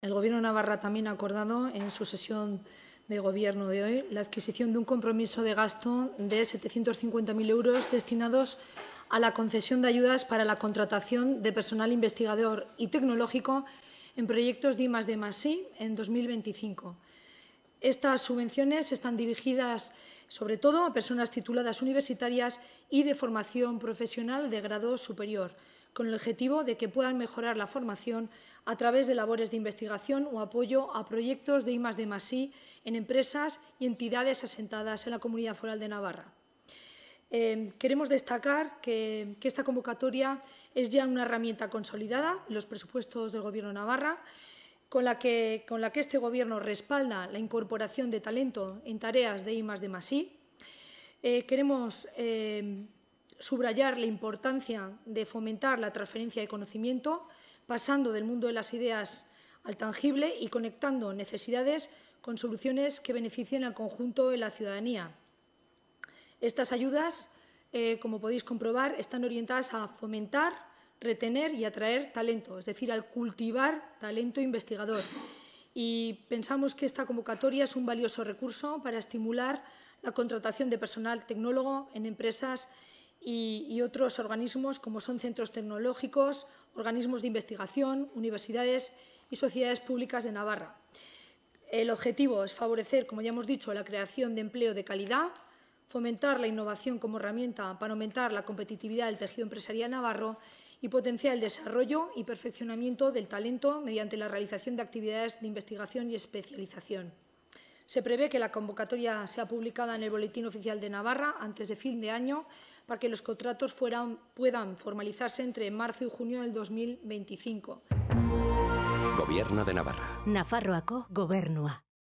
El Gobierno de Navarra también ha acordado en su sesión de Gobierno de hoy la adquisición de un compromiso de gasto de 750.000 euros destinados a la concesión de ayudas para la contratación de personal investigador y tecnológico en proyectos de I en 2025. Estas subvenciones están dirigidas sobre todo a personas tituladas universitarias y de formación profesional de grado superior con el objetivo de que puedan mejorar la formación a través de labores de investigación o apoyo a proyectos de I en empresas y entidades asentadas en la Comunidad Foral de Navarra. Eh, queremos destacar que, esta convocatoria es ya una herramienta consolidada en los presupuestos del Gobierno de Navarra, con la, que, este Gobierno respalda la incorporación de talento en tareas de I eh, queremos eh, subrayar la importancia de fomentar la transferencia de conocimiento, pasando del mundo de las ideas al tangible y conectando necesidades con soluciones que beneficien al conjunto de la ciudadanía. Estas ayudas, eh, como podéis comprobar, están orientadas a fomentar, retener y atraer talento, es decir, al cultivar talento investigador. Y pensamos que esta convocatoria es un valioso recurso para estimular la contratación de personal tecnólogo en empresas y, otros organismos como son centros tecnológicos, organismos de investigación, universidades y sociedades públicas de Navarra. El objetivo es favorecer, como ya hemos dicho, la creación de empleo de calidad, fomentar la innovación como herramienta para aumentar la competitividad del tejido empresarial navarro y potenciar el desarrollo y perfeccionamiento del talento mediante la realización de actividades de investigación y especialización. Se prevé que la convocatoria sea publicada en el Boletín Oficial de Navarra antes de fin de año para que los contratos puedan formalizarse entre marzo y junio del 2025. Gobierno de Navarra. Nafarroaco Gobernua.